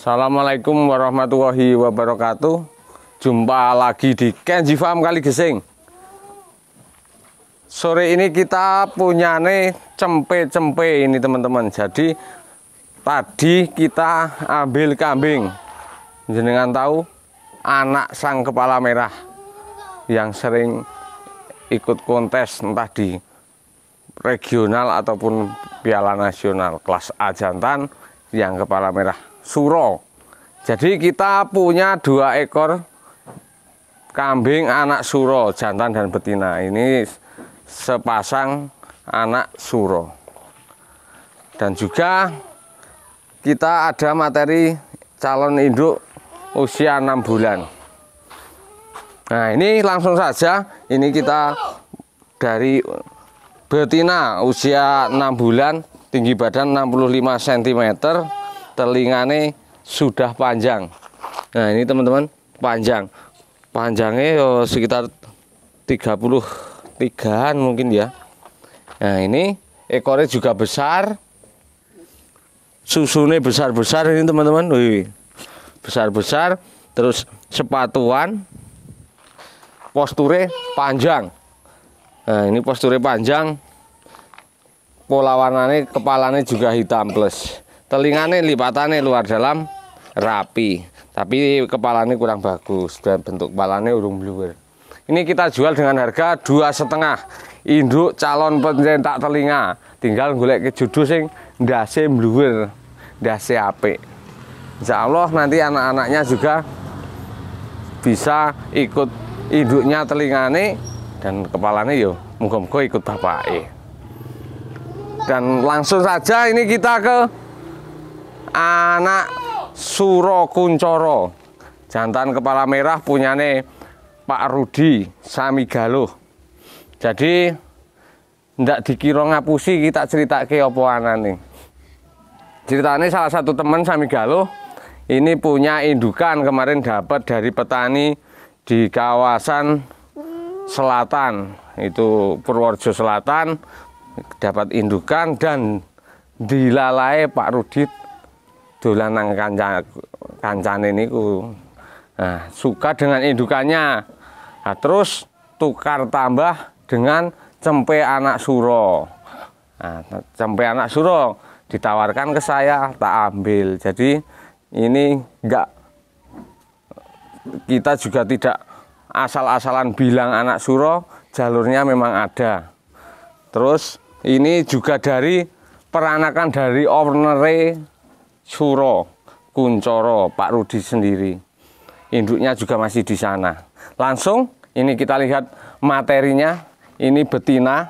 Assalamualaikum warahmatullahi wabarakatuh Jumpa lagi di Kenji Farm Kali Gesing Sore ini kita punya nih cempe-cempe ini teman-teman Jadi tadi kita ambil kambing Jenengan tahu anak sang kepala merah Yang sering ikut kontes entah di regional ataupun piala nasional Kelas A jantan yang kepala merah suro. Jadi kita punya dua ekor kambing anak suro, jantan dan betina. Ini sepasang anak suro. Dan juga kita ada materi calon induk usia 6 bulan. Nah, ini langsung saja ini kita dari betina usia 6 bulan, tinggi badan 65 cm, telingane sudah panjang nah ini teman-teman panjang panjangnya yo, ya sekitar 33an mungkin ya nah ini ekornya juga besar susunya besar-besar ini teman-teman besar-besar terus sepatuan posture panjang nah ini posture panjang pola warnanya kepalanya juga hitam plus telingane lipatane luar dalam rapi tapi kepalanya kurang bagus dan bentuk kepalanya urung bluer ini kita jual dengan harga dua setengah induk calon pencetak telinga tinggal gulek ke judul sing dasi bluer dasi apik Insya Allah nanti anak-anaknya juga bisa ikut induknya telingane dan kepalanya yo muga-muga ikut bapak dan langsung saja ini kita ke anak Suro Kuncoro jantan kepala merah punyane Pak Rudi Samigalu. jadi ndak dikira ngapusi kita cerita ke opo anane ceritanya salah satu teman Samigalu ini punya indukan kemarin dapat dari petani di kawasan selatan itu Purworejo Selatan dapat indukan dan dilalai Pak Rudit dolan nang kanca kancane niku. Nah, suka dengan indukannya. Nah, terus tukar tambah dengan cempe anak suro. Nah, cempe anak suro ditawarkan ke saya, tak ambil. Jadi ini enggak kita juga tidak asal-asalan bilang anak suro, jalurnya memang ada. Terus ini juga dari peranakan dari owner Suro, Kuncoro, Pak Rudi sendiri. Induknya juga masih di sana. Langsung ini kita lihat materinya. Ini betina,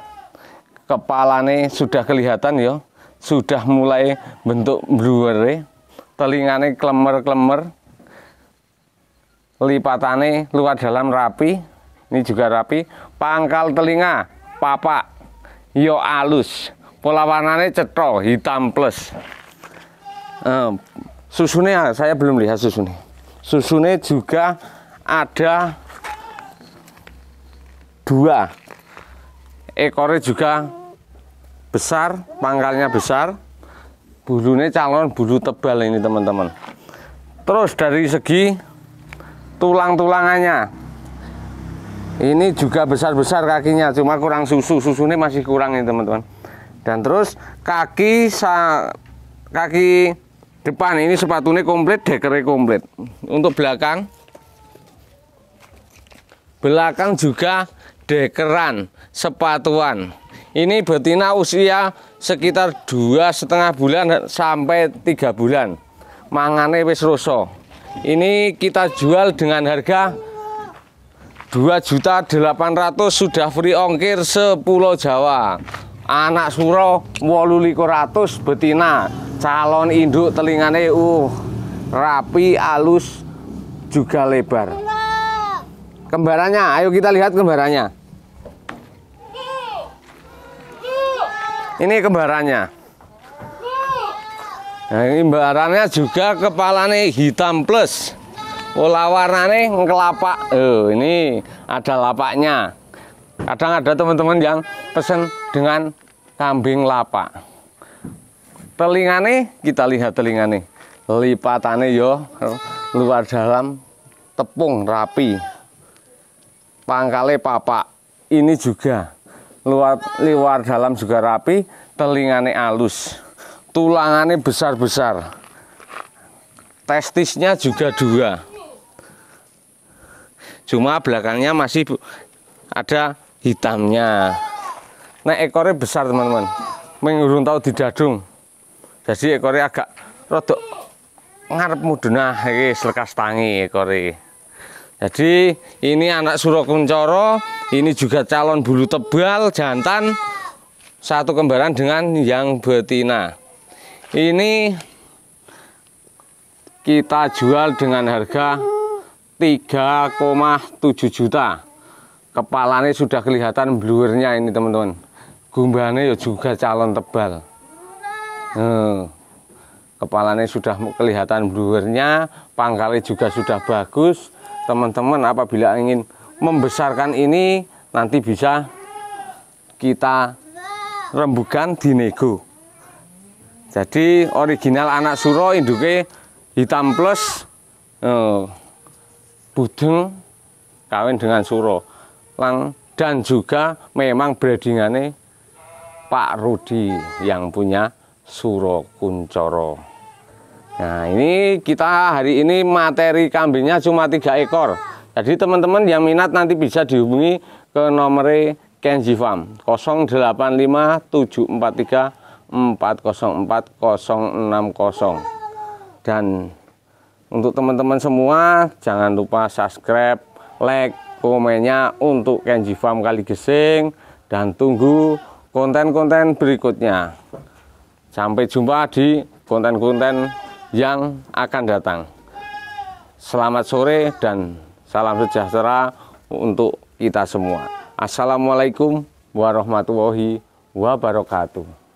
kepalane sudah kelihatan ya, sudah mulai bentuk bluer. telingane klemer-klemer, lipatane luar dalam rapi, ini juga rapi, pangkal telinga, papa, yo alus, pola warnanya cetro, hitam plus uh, susunya saya belum lihat susunya susunya juga ada dua ekornya juga besar pangkalnya besar bulunya calon bulu tebal ini teman-teman terus dari segi tulang-tulangannya ini juga besar-besar kakinya cuma kurang susu susunya masih kurang ini teman-teman dan terus kaki kaki depan ini sepatunya komplit dekernya komplit untuk belakang belakang juga dekeran sepatuan ini betina usia sekitar dua setengah bulan sampai tiga bulan mangane wis rosso ini kita jual dengan harga dua juta delapan ratus sudah free ongkir sepuluh Jawa anak suro 8.500 betina calon induk telingane uh rapi alus juga lebar kembarannya ayo kita lihat kembarannya ini kembarannya nah, ini kembarannya juga kepala kepalanya hitam plus olah warnanya ngelapak oh, eh, ini ada lapaknya kadang ada teman-teman yang pesen dengan kambing lapak telingane kita lihat telingane lipatane yo ya, luar dalam tepung rapi pangkale papa ini juga luar luar dalam juga rapi telingane alus tulangane besar-besar testisnya juga dua cuma belakangnya masih ada hitamnya nah ekornya besar teman-teman mengurung tahu di dadung. Jadi ekornya agak rodok ngarep mudunah iki selekas tangi ekornya Jadi ini anak Surakuncoro, ini juga calon bulu tebal jantan satu kembaran dengan yang betina. Ini kita jual dengan harga 3,7 juta. Kepalanya sudah kelihatan bluernya ini teman-teman. Gumbane ya juga calon tebal. Eh, kepalanya sudah kelihatan bluernya, pangkalnya juga sudah bagus. Teman-teman apabila ingin membesarkan ini nanti bisa kita rembukan di nego. Jadi original anak suro induknya hitam plus eh, budeng kawin dengan suro. dan juga memang breedingannya Pak Rudi yang punya Suro Kuncoro. Nah ini kita hari ini materi kambingnya cuma tiga ekor. Jadi teman-teman yang minat nanti bisa dihubungi ke nomor Kenji Farm 085743 404060. Dan untuk teman-teman semua jangan lupa subscribe, like, komennya untuk Kenji Farm Kali Gesing dan tunggu konten-konten berikutnya. Sampai jumpa di konten-konten yang akan datang. Selamat sore dan salam sejahtera untuk kita semua. Assalamualaikum warahmatullahi wabarakatuh.